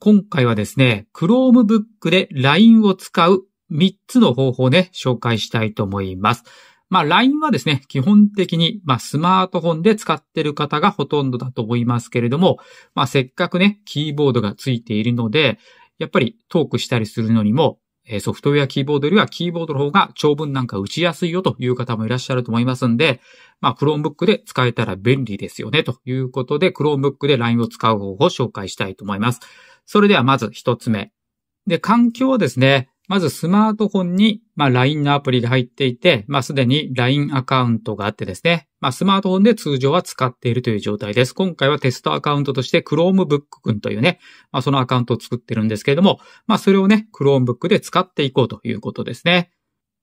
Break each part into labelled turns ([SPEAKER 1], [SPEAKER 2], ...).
[SPEAKER 1] 今回はですね、Chromebook で LINE を使う3つの方法ね、紹介したいと思います。まあ LINE はですね、基本的に、まあ、スマートフォンで使ってる方がほとんどだと思いますけれども、まあせっかくね、キーボードがついているので、やっぱりトークしたりするのにも、ソフトウェアキーボードよりはキーボードの方が長文なんか打ちやすいよという方もいらっしゃると思いますんで、まあ Chromebook で使えたら便利ですよねということで、Chromebook で LINE を使う方法を紹介したいと思います。それではまず一つ目。で、環境はですね、まずスマートフォンに、まあ、LINE のアプリが入っていて、まあ、すでに LINE アカウントがあってですね、まあ、スマートフォンで通常は使っているという状態です。今回はテストアカウントとして Chromebook 君というね、まあ、そのアカウントを作ってるんですけれども、まあ、それをね、Chromebook で使っていこうということですね。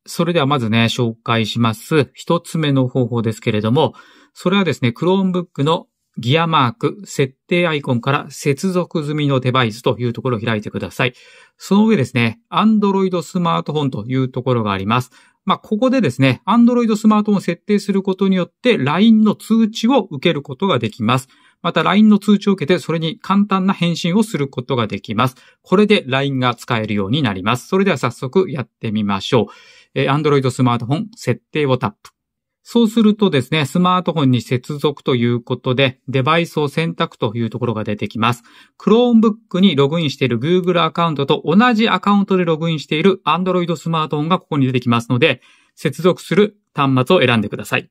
[SPEAKER 1] それではまずね、紹介します。一つ目の方法ですけれども、それはですね、Chromebook のギアマーク、設定アイコンから接続済みのデバイスというところを開いてください。その上ですね、Android スマートフォンというところがあります。まあ、ここでですね、Android スマートフォンを設定することによって LINE の通知を受けることができます。また LINE の通知を受けてそれに簡単な返信をすることができます。これで LINE が使えるようになります。それでは早速やってみましょう。ア Android スマートフォン設定をタップ。そうするとですね、スマートフォンに接続ということで、デバイスを選択というところが出てきます。Chromebook にログインしている Google アカウントと同じアカウントでログインしている Android スマートフォンがここに出てきますので、接続する端末を選んでください。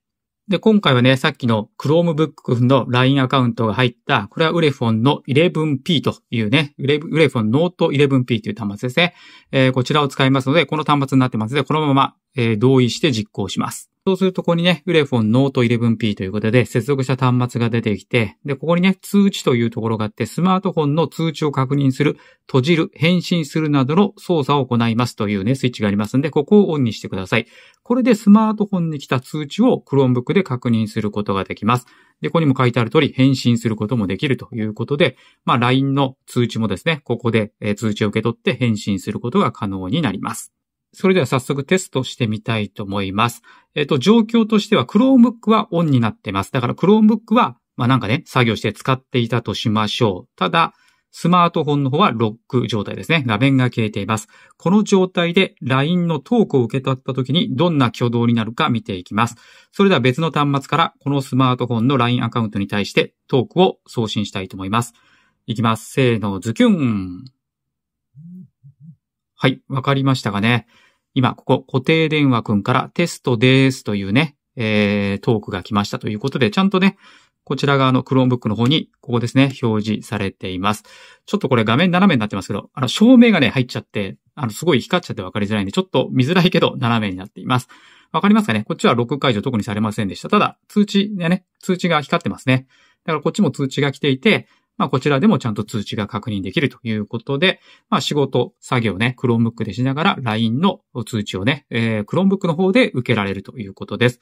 [SPEAKER 1] で、今回はね、さっきの Chromebook の LINE アカウントが入った、これはウレフォンの 11P というね、ウレフォンノート 11P という端末ですね、えー、こちらを使いますので、この端末になってますので、このまま、えー、同意して実行します。そうするとここにね、ウレフォンノート 11P ということで接続した端末が出てきて、で、ここにね、通知というところがあって、スマートフォンの通知を確認する、閉じる、返信するなどの操作を行いますというね、スイッチがありますんで、ここをオンにしてください。これでスマートフォンに来た通知を Chromebook で確認することができます。で、ここにも書いてある通り、返信することもできるということで、まあ、LINE の通知もですね、ここで通知を受け取って返信することが可能になります。それでは早速テストしてみたいと思います。えっ、ー、と、状況としては Chromebook はオンになってます。だから Chromebook は、まあなんかね、作業して使っていたとしましょう。ただ、スマートフォンの方はロック状態ですね。画面が消えています。この状態で LINE のトークを受け取った時にどんな挙動になるか見ていきます。それでは別の端末からこのスマートフォンの LINE アカウントに対してトークを送信したいと思います。いきます。せーの、ズキュン。はい、わかりましたかね。今、ここ固定電話くんからテストですというね、えー、トークが来ましたということで、ちゃんとね、こちら側の Chromebook の方に、ここですね、表示されています。ちょっとこれ画面斜めになってますけど、あの、照明がね、入っちゃって、あの、すごい光っちゃって分かりづらいんで、ちょっと見づらいけど、斜めになっています。わかりますかねこっちは録解除特にされませんでした。ただ、通知ね、通知が光ってますね。だからこっちも通知が来ていて、まあ、こちらでもちゃんと通知が確認できるということで、まあ、仕事、作業ね、Chromebook でしながら LINE の通知をね、えー、Chromebook の方で受けられるということです。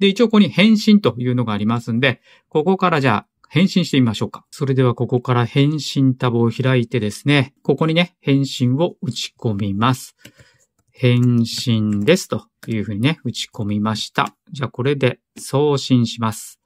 [SPEAKER 1] で、一応ここに返信というのがありますんで、ここからじゃあ返信してみましょうか。それではここから返信タブを開いてですね、ここにね、返信を打ち込みます。返信ですというふうにね、打ち込みました。じゃあこれで送信します。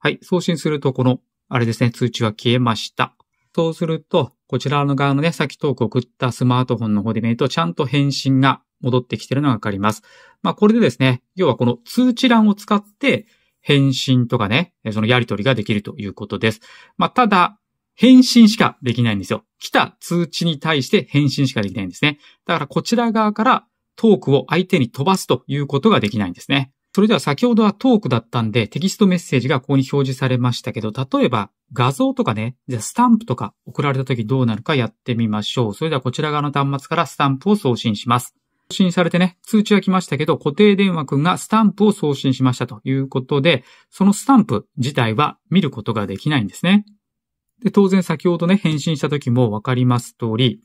[SPEAKER 1] はい、送信するとこのあれですね、通知は消えました。そうすると、こちらの側のね、さっきトークを送ったスマートフォンの方で見ると、ちゃんと返信が戻ってきてるのがわかります。まあ、これでですね、要はこの通知欄を使って、返信とかね、そのやり取りができるということです。まあ、ただ、返信しかできないんですよ。来た通知に対して返信しかできないんですね。だからこちら側からトークを相手に飛ばすということができないんですね。それでは先ほどはトークだったんで、テキストメッセージがここに表示されましたけど、例えば画像とかね、じゃスタンプとか送られた時どうなるかやってみましょう。それではこちら側の端末からスタンプを送信します。送信されてね、通知が来ましたけど、固定電話くんがスタンプを送信しましたということで、そのスタンプ自体は見ることができないんですね。で、当然先ほどね、返信した時もわかります通り、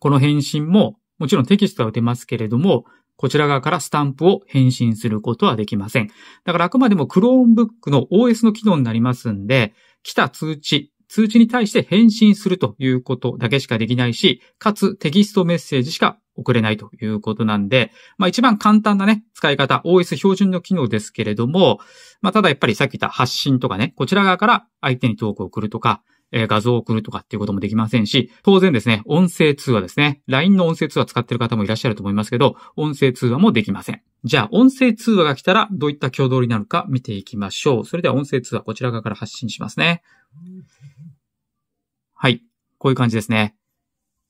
[SPEAKER 1] この返信ももちろんテキストは打てますけれども、こちら側からスタンプを返信することはできません。だからあくまでも Chromebook の OS の機能になりますんで、来た通知、通知に対して返信するということだけしかできないし、かつテキストメッセージしか送れないということなんで、まあ一番簡単なね、使い方、OS 標準の機能ですけれども、まあただやっぱりさっき言った発信とかね、こちら側から相手にトークを送るとか、え画像を送るとかっていうこともできませんし、当然ですね、音声通話ですね。LINE の音声通話使ってる方もいらっしゃると思いますけど、音声通話もできません。じゃあ、音声通話が来たらどういった挙動になるか見ていきましょう。それでは音声通話、こちら側から発信しますね。はい。こういう感じですね。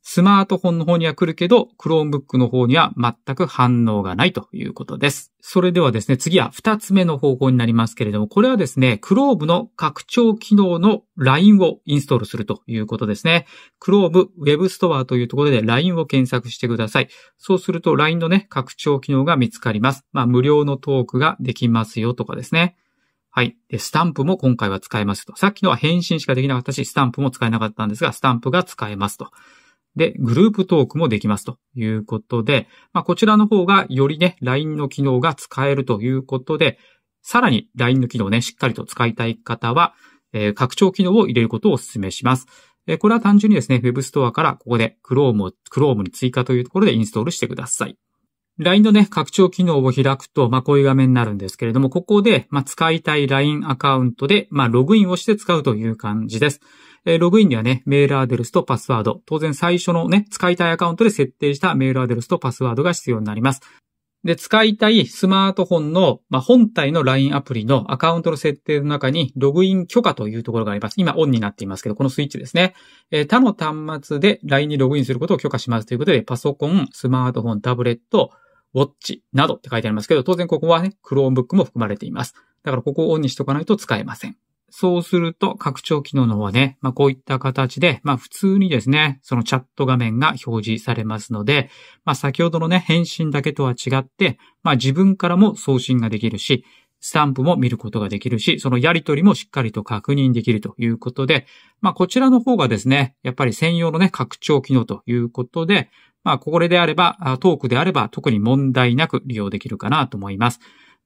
[SPEAKER 1] スマートフォンの方には来るけど、Chromebook の方には全く反応がないということです。それではですね、次は二つ目の方法になりますけれども、これはですね、Chrome の拡張機能の LINE をインストールするということですね。Chrome Web Store というところで LINE を検索してください。そうすると LINE のね、拡張機能が見つかります。まあ、無料のトークができますよとかですね。はい。で、スタンプも今回は使えますと。さっきのは返信しかできなかったし、スタンプも使えなかったんですが、スタンプが使えますと。で、グループトークもできますということで、まあ、こちらの方がよりね、LINE の機能が使えるということで、さらに LINE の機能ね、しっかりと使いたい方は、えー、拡張機能を入れることをお勧めします。えこれは単純にですね、Web ストアからここで Chrome を、Chrome に追加というところでインストールしてください。LINE のね、拡張機能を開くと、まあ、こういう画面になるんですけれども、ここで、まあ、使いたい LINE アカウントで、まあ、ログインをして使うという感じです。えログインにはね、メールアドレスとパスワード、当然最初のね、使いたいアカウントで設定したメールアドレスとパスワードが必要になります。で、使いたいスマートフォンの、まあ、本体の LINE アプリのアカウントの設定の中に、ログイン許可というところがあります。今、オンになっていますけど、このスイッチですね。えー、他の端末で LINE にログインすることを許可しますということで、パソコン、スマートフォン、タブレット、ウォッチなどって書いてありますけど、当然ここはね、Chromebook も含まれています。だからここをオンにしとかないと使えません。そうすると、拡張機能の方ね、まあ、こういった形で、まあ、普通にですね、そのチャット画面が表示されますので、まあ、先ほどのね、返信だけとは違って、まあ、自分からも送信ができるし、スタンプも見ることができるし、そのやりとりもしっかりと確認できるということで、まあ、こちらの方がですね、やっぱり専用のね、拡張機能ということで、まあ、これであれば、トークであれば特に問題なく利用できるかなと思います。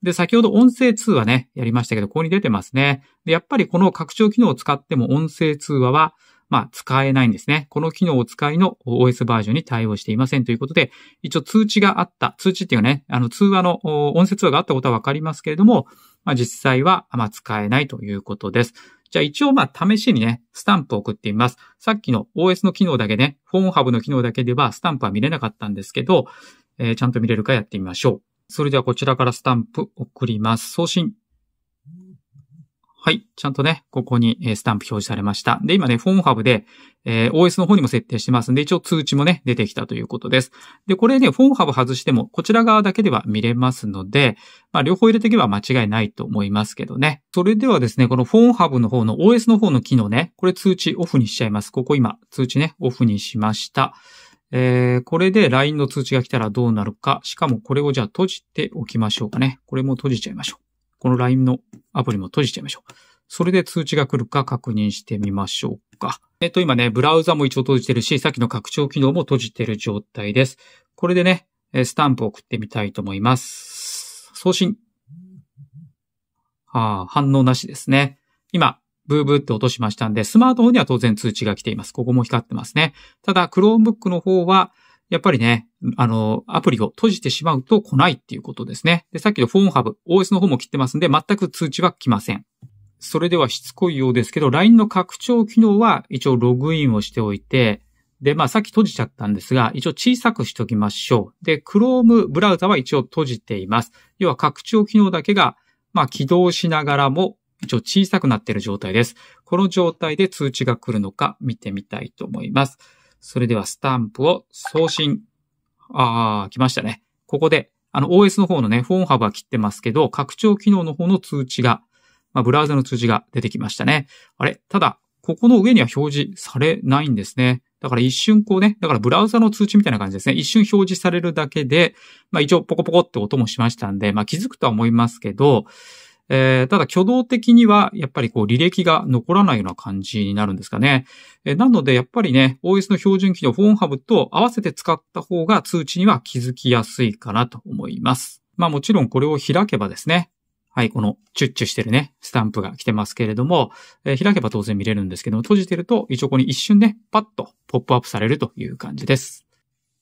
[SPEAKER 1] で、先ほど音声通話ね、やりましたけど、ここに出てますね。で、やっぱりこの拡張機能を使っても音声通話は、まあ、使えないんですね。この機能を使いの OS バージョンに対応していませんということで、一応通知があった、通知っていうね、あの、通話の、音声通話があったことはわかりますけれども、まあ、実際は、まあ、使えないということです。じゃあ一応まあ試しにね、スタンプを送ってみます。さっきの OS の機能だけね、フォンハブの機能だけではスタンプは見れなかったんですけど、えー、ちゃんと見れるかやってみましょう。それではこちらからスタンプ送ります。送信。はい。ちゃんとね、ここに、えスタンプ表示されました。で、今ね、フォームハブで、えー、OS の方にも設定してますんで、一応通知もね、出てきたということです。で、これね、フォームハブ外しても、こちら側だけでは見れますので、まあ、両方入れていけば間違いないと思いますけどね。それではですね、このフォームハブの方の OS の方の機能ね、これ通知オフにしちゃいます。ここ今、通知ね、オフにしました。えー、これで LINE の通知が来たらどうなるか。しかもこれをじゃあ閉じておきましょうかね。これも閉じちゃいましょう。この LINE のアプリも閉じちゃいましょう。それで通知が来るか確認してみましょうか。えっと、今ね、ブラウザも一応閉じてるし、さっきの拡張機能も閉じてる状態です。これでね、スタンプを送ってみたいと思います。送信。ああ、反応なしですね。今、ブーブーって落としましたんで、スマートフォンには当然通知が来ています。ここも光ってますね。ただ、Chromebook の方は、やっぱりね、あの、アプリを閉じてしまうと来ないっていうことですね。で、さっきのフォンハブ、OS の方も切ってますんで、全く通知は来ません。それではしつこいようですけど、LINE の拡張機能は一応ログインをしておいて、で、まあさっき閉じちゃったんですが、一応小さくしときましょう。で、Chrome ブラウザは一応閉じています。要は拡張機能だけが、まあ起動しながらも一応小さくなっている状態です。この状態で通知が来るのか見てみたいと思います。それではスタンプを送信。あー、来ましたね。ここで、あの OS の方のね、フォン幅は切ってますけど、拡張機能の方の通知が、まあ、ブラウザの通知が出てきましたね。あれただ、ここの上には表示されないんですね。だから一瞬こうね、だからブラウザの通知みたいな感じですね。一瞬表示されるだけで、まあ一応ポコポコって音もしましたんで、まあ気づくとは思いますけど、えー、ただ挙動的にはやっぱりこう履歴が残らないような感じになるんですかね。えー、なのでやっぱりね、OS の標準機能フォンハブと合わせて使った方が通知には気づきやすいかなと思います。まあもちろんこれを開けばですね、はい、このチュッチュしてるね、スタンプが来てますけれども、えー、開けば当然見れるんですけども、閉じてると一応ここに一瞬ね、パッとポップアップされるという感じです。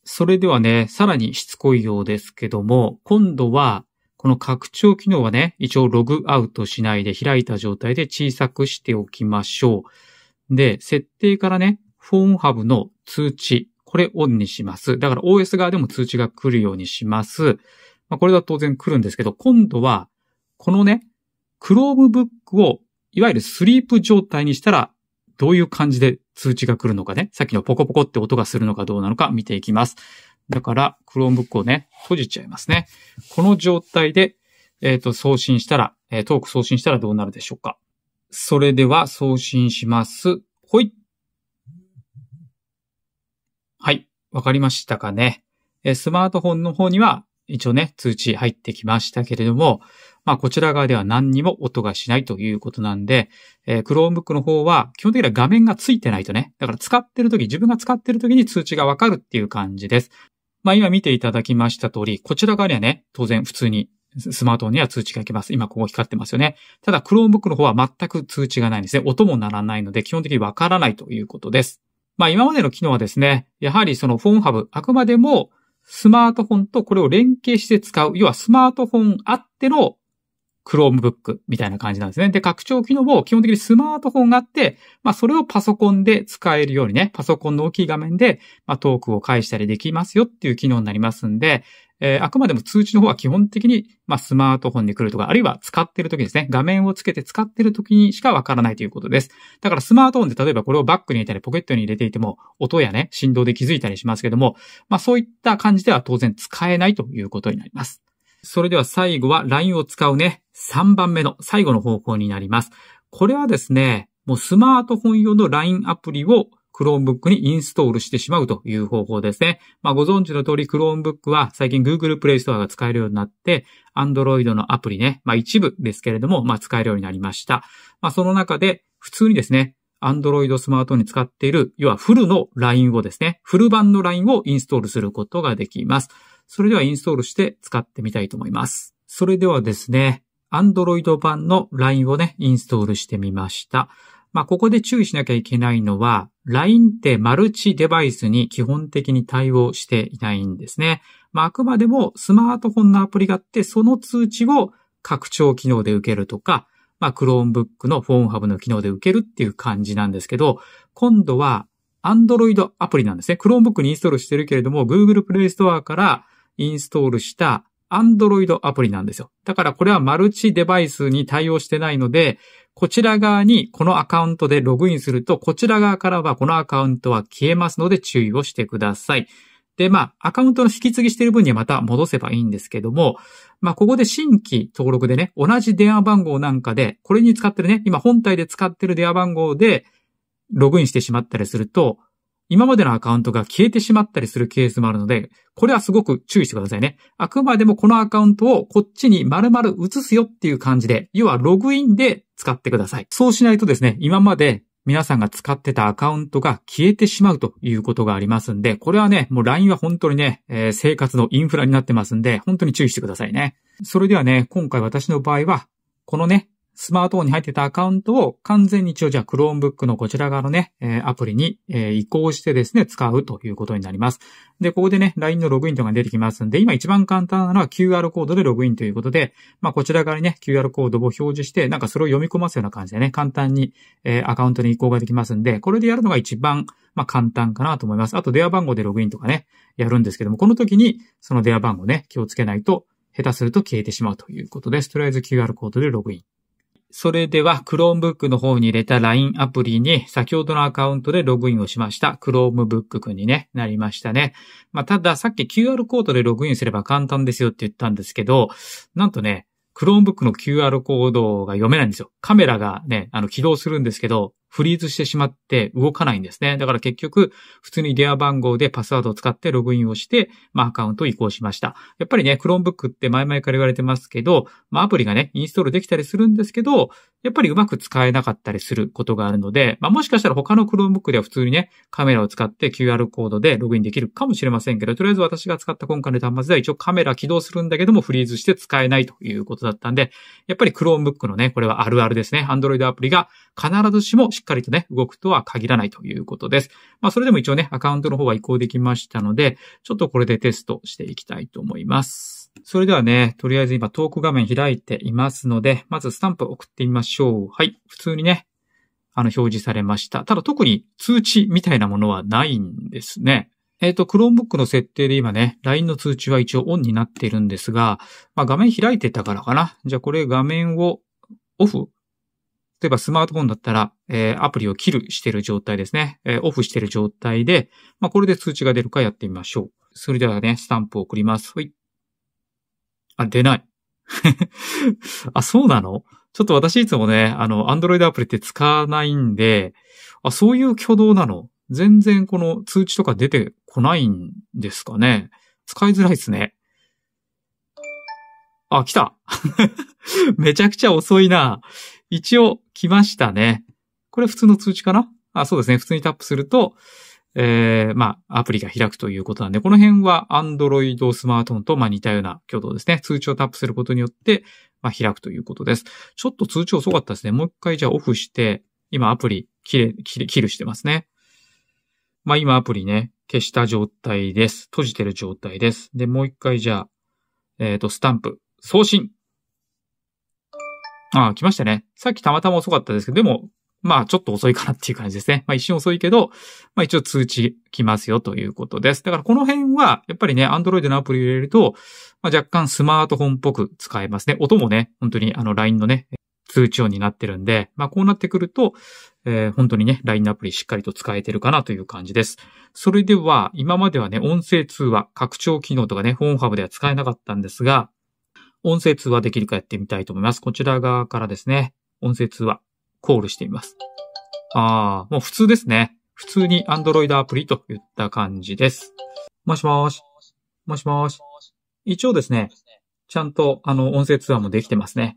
[SPEAKER 1] それではね、さらにしつこいようですけども、今度はこの拡張機能はね、一応ログアウトしないで開いた状態で小さくしておきましょう。で、設定からね、フォンハブの通知、これオンにします。だから OS 側でも通知が来るようにします。まあ、これは当然来るんですけど、今度は、このね、Chromebook をいわゆるスリープ状態にしたら、どういう感じで通知が来るのかね、さっきのポコポコって音がするのかどうなのか見ていきます。だから、Chromebook をね、閉じちゃいますね。この状態で、えっ、ー、と、送信したら、えー、トーク送信したらどうなるでしょうか。それでは送信します。ほい。はい。わかりましたかね。えー、スマートフォンの方には、一応ね、通知入ってきましたけれども、まあ、こちら側では何にも音がしないということなんで、えー、Chromebook の方は、基本的には画面がついてないとね、だから使ってる時、自分が使ってる時に通知がわかるっていう感じです。まあ今見ていただきました通り、こちら側にはね、当然普通にスマートフォンには通知がけます。今ここ光ってますよね。ただ Chromebook の方は全く通知がないんですね。音も鳴らないので基本的にわからないということです。まあ今までの機能はですね、やはりそのフォンハブ、あくまでもスマートフォンとこれを連携して使う、要はスマートフォンあっての Chromebook みたいな感じなんですね。で、拡張機能も基本的にスマートフォンがあって、まあそれをパソコンで使えるようにね、パソコンの大きい画面で、まあトークを返したりできますよっていう機能になりますんで、えー、あくまでも通知の方は基本的に、まあ、スマートフォンで来るとか、あるいは使ってる時ですね。画面をつけて使ってる時にしかわからないということです。だからスマートフォンで例えばこれをバッグに入れたりポケットに入れていても、音やね、振動で気づいたりしますけども、まあそういった感じでは当然使えないということになります。それでは最後は LINE を使うね、3番目の最後の方法になります。これはですね、もうスマートフォン用の LINE アプリを Chromebook にインストールしてしまうという方法ですね。まあ、ご存知の通り Chromebook は最近 Google Play Store が使えるようになって、Android のアプリね、まあ一部ですけれども、まあ使えるようになりました。まあその中で普通にですね、Android スマートフォンに使っている、要はフルの LINE をですね、フル版の LINE をインストールすることができます。それではインストールして使ってみたいと思います。それではですね、Android 版の LINE をね、インストールしてみました。まあ、ここで注意しなきゃいけないのは、LINE ってマルチデバイスに基本的に対応していないんですね。まあ、あくまでもスマートフォンのアプリがあって、その通知を拡張機能で受けるとか、まあ、Chromebook のフォンハブの機能で受けるっていう感じなんですけど、今度は Android アプリなんですね。Chromebook にインストールしてるけれども、Google Play Store からインストールした Android アプリなんですよ。だからこれはマルチデバイスに対応してないので、こちら側にこのアカウントでログインすると、こちら側からはこのアカウントは消えますので注意をしてください。で、まあ、アカウントの引き継ぎしてる分にはまた戻せばいいんですけども、まあ、ここで新規登録でね、同じ電話番号なんかで、これに使ってるね、今本体で使ってる電話番号でログインしてしまったりすると、今までのアカウントが消えてしまったりするケースもあるので、これはすごく注意してくださいね。あくまでもこのアカウントをこっちに丸々移すよっていう感じで、要はログインで使ってください。そうしないとですね、今まで皆さんが使ってたアカウントが消えてしまうということがありますんで、これはね、もう LINE は本当にね、えー、生活のインフラになってますんで、本当に注意してくださいね。それではね、今回私の場合は、このね、スマートフォンに入ってたアカウントを完全に一応じゃあ Chromebook のこちら側のね、えアプリに、え移行してですね、使うということになります。で、ここでね、LINE のログインとか出てきますんで、今一番簡単なのは QR コードでログインということで、まあこちら側にね、QR コードを表示して、なんかそれを読み込ますような感じでね、簡単に、えアカウントに移行ができますんで、これでやるのが一番、まあ簡単かなと思います。あと電話番号でログインとかね、やるんですけども、この時にその電話番号ね、気をつけないと、下手すると消えてしまうということです。とりあえず QR コードでログイン。それでは Chromebook の方に入れた LINE アプリに先ほどのアカウントでログインをしました。Chromebook くんに、ね、なりましたね。まあ、たださっき QR コードでログインすれば簡単ですよって言ったんですけど、なんとね、Chromebook の QR コードが読めないんですよ。カメラがね、あの起動するんですけど、フリーズしてしまって動かないんですね。だから結局、普通に電話番号でパスワードを使ってログインをして、まあアカウントを移行しました。やっぱりね、Chromebook って前々から言われてますけど、まあアプリがね、インストールできたりするんですけど、やっぱりうまく使えなかったりすることがあるので、まあもしかしたら他の Chromebook では普通にね、カメラを使って QR コードでログインできるかもしれませんけど、とりあえず私が使った今回の端末では一応カメラ起動するんだけどもフリーズして使えないということだったんで、やっぱり Chromebook のね、これはあるあるですね。Android アプリが必ずしもしっかりとね、動くとは限らないということです。まあ、それでも一応ね、アカウントの方は移行できましたので、ちょっとこれでテストしていきたいと思います。それではね、とりあえず今トーク画面開いていますので、まずスタンプ送ってみましょう。はい。普通にね、あの、表示されました。ただ特に通知みたいなものはないんですね。えっ、ー、と、Chromebook の設定で今ね、LINE の通知は一応オンになっているんですが、まあ、画面開いてたからかな。じゃあこれ画面をオフ例えばスマートフォンだったら、えー、アプリを切るしてる状態ですね。えー、オフしてる状態で、まあ、これで通知が出るかやってみましょう。それではね、スタンプを送ります。はい。あ、出ない。あ、そうなのちょっと私いつもね、あの、アンドロイドアプリって使わないんで、あ、そういう挙動なの全然この通知とか出てこないんですかね使いづらいですね。あ、来た めちゃくちゃ遅いな。一応来ましたね。これ普通の通知かなあそうですね。普通にタップすると、えー、まあ、アプリが開くということなんで、この辺は Android スマートフォンと、まあ、似たような挙動ですね。通知をタップすることによって、まあ、開くということです。ちょっと通知遅かったですね。もう一回じゃあオフして、今アプリ切れ、切れ、切るしてますね。まあ、今アプリね、消した状態です。閉じてる状態です。で、もう一回じゃあ、えっ、ー、と、スタンプ、送信ああ、来ましたね。さっきたまたま遅かったですけど、でも、まあちょっと遅いかなっていう感じですね。まあ一瞬遅いけど、まあ一応通知来ますよということです。だからこの辺は、やっぱりね、Android のアプリ入れると、まあ若干スマートフォンっぽく使えますね。音もね、本当にあの LINE のね、通知音になってるんで、まあこうなってくると、えー、本当にね、LINE アプリしっかりと使えてるかなという感じです。それでは、今まではね、音声通話、拡張機能とかね、ホームハブでは使えなかったんですが、音声通話できるかやってみたいと思います。こちら側からですね、音声通話、コールしてみます。ああ、もう普通ですね。普通に Android アプリといった感じです。もしもし。もしもし。一応ですね、ちゃんとあの音声通話もできてますね。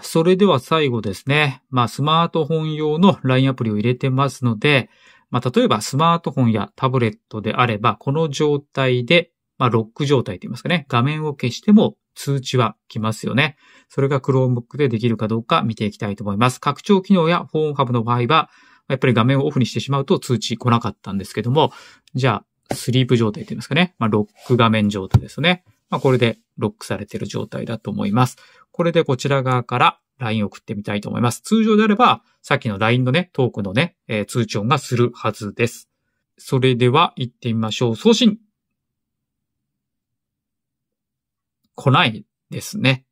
[SPEAKER 1] それでは最後ですね。まあ、スマートフォン用の LINE アプリを入れてますので、まあ、例えばスマートフォンやタブレットであれば、この状態でまあ、ロック状態と言いますかね、画面を消しても通知は来ますよね。それが Chromebook でできるかどうか見ていきたいと思います。拡張機能やフォームハブの場合は、やっぱり画面をオフにしてしまうと通知来なかったんですけども、じゃあ、スリープ状態と言いますかね。まあ、ロック画面状態ですね。まあ、これでロックされている状態だと思います。これでこちら側から LINE 送ってみたいと思います。通常であれば、さっきの LINE のね、トークのね、えー、通知音がするはずです。それでは行ってみましょう。送信来ないですね。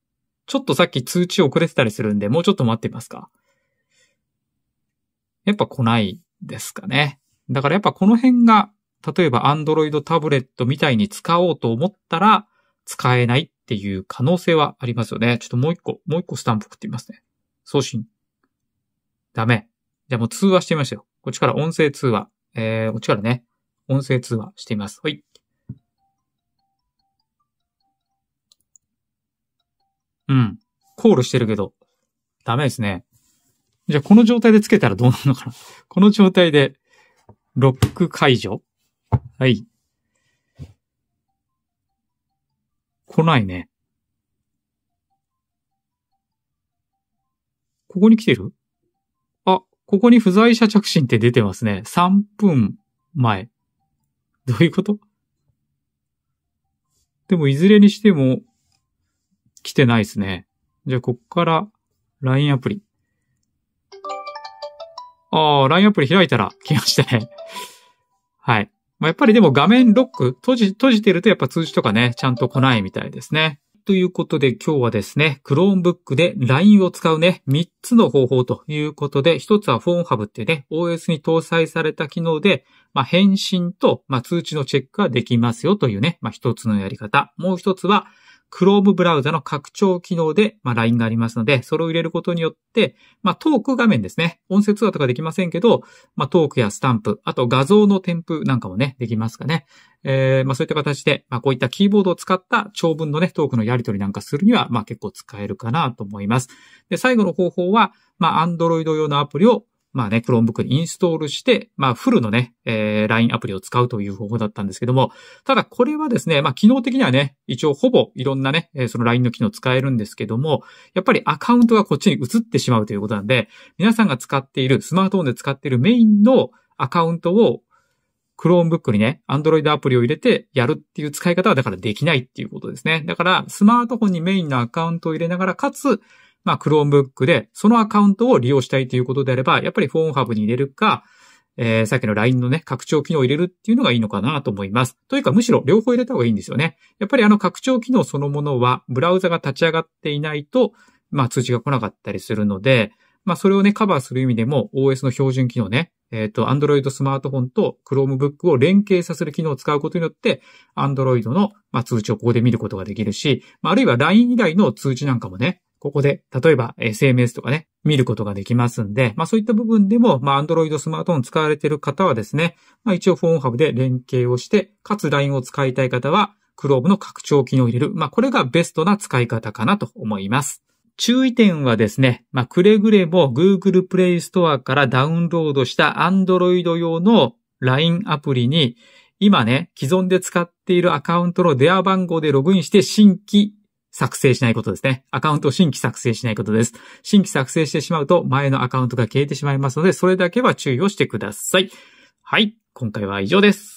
[SPEAKER 1] ちょっとさっき通知遅れてたりするんで、もうちょっと待ってみますか。やっぱ来ないですかね。だからやっぱこの辺が、例えば Android タブレットみたいに使おうと思ったら、使えないっていう可能性はありますよね。ちょっともう一個、もう一個スタンプ送ってみますね。送信。ダメ。じゃあもう通話してみましょう。こっちから音声通話。えー、こっちからね、音声通話してみます。はい。うん。コールしてるけど、ダメですね。じゃあこの状態でつけたらどうなるのかな この状態で、ロック解除はい。来ないね。ここに来てるあ、ここに不在者着信って出てますね。3分前。どういうことでもいずれにしても、来てないですね。じゃあ、こっから、LINE アプリ。ああ、LINE アプリ開いたら来ましたね。はい。まあ、やっぱりでも画面ロック、閉じ、閉じてるとやっぱ通知とかね、ちゃんと来ないみたいですね。ということで今日はですね、Chromebook で LINE を使うね、3つの方法ということで、1つはフォンハブってね、OS に搭載された機能で、まあ、返信と、まあ、通知のチェックができますよというね、まあ、1つのやり方。もう1つは、Chrome ブラウザの拡張機能で、まあ、LINE がありますので、それを入れることによって、まあ、トーク画面ですね。音声通話とかできませんけど、まあ、トークやスタンプ、あと画像の添付なんかもね、できますかね。えー、まあ、そういった形で、まあ、こういったキーボードを使った長文のね、トークのやり取りなんかするには、まあ、結構使えるかなと思います。で、最後の方法は、まあ、Android 用のアプリをまあね、Chromebook にインストールして、まあフルのね、えー、LINE アプリを使うという方法だったんですけども、ただこれはですね、まあ機能的にはね、一応ほぼいろんなね、その LINE の機能使えるんですけども、やっぱりアカウントがこっちに移ってしまうということなんで、皆さんが使っている、スマートフォンで使っているメインのアカウントを Chromebook にね、Android アプリを入れてやるっていう使い方はだからできないっていうことですね。だから、スマートフォンにメインのアカウントを入れながら、かつ、まあ、Chromebook で、そのアカウントを利用したいということであれば、やっぱりフォンハブに入れるか、えー、さっきの LINE のね、拡張機能を入れるっていうのがいいのかなと思います。というか、むしろ両方入れた方がいいんですよね。やっぱりあの拡張機能そのものは、ブラウザが立ち上がっていないと、まあ、通知が来なかったりするので、まあ、それをね、カバーする意味でも、OS の標準機能ね、えっ、ー、と、Android スマートフォンと Chromebook を連携させる機能を使うことによって、Android の、まあ、通知をここで見ることができるし、まあ、あるいは LINE 以外の通知なんかもね、ここで、例えば SMS とかね、見ることができますんで、まあそういった部分でも、まあ Android スマートフォン使われている方はですね、まあ一応フォンハブで連携をして、かつ LINE を使いたい方は、Chrome の拡張機能を入れる。まあこれがベストな使い方かなと思います。注意点はですね、まあくれぐれも Google Play Store からダウンロードした Android 用の LINE アプリに、今ね、既存で使っているアカウントの電話番号でログインして新規作成しないことですね。アカウントを新規作成しないことです。新規作成してしまうと前のアカウントが消えてしまいますので、それだけは注意をしてください。はい。今回は以上です。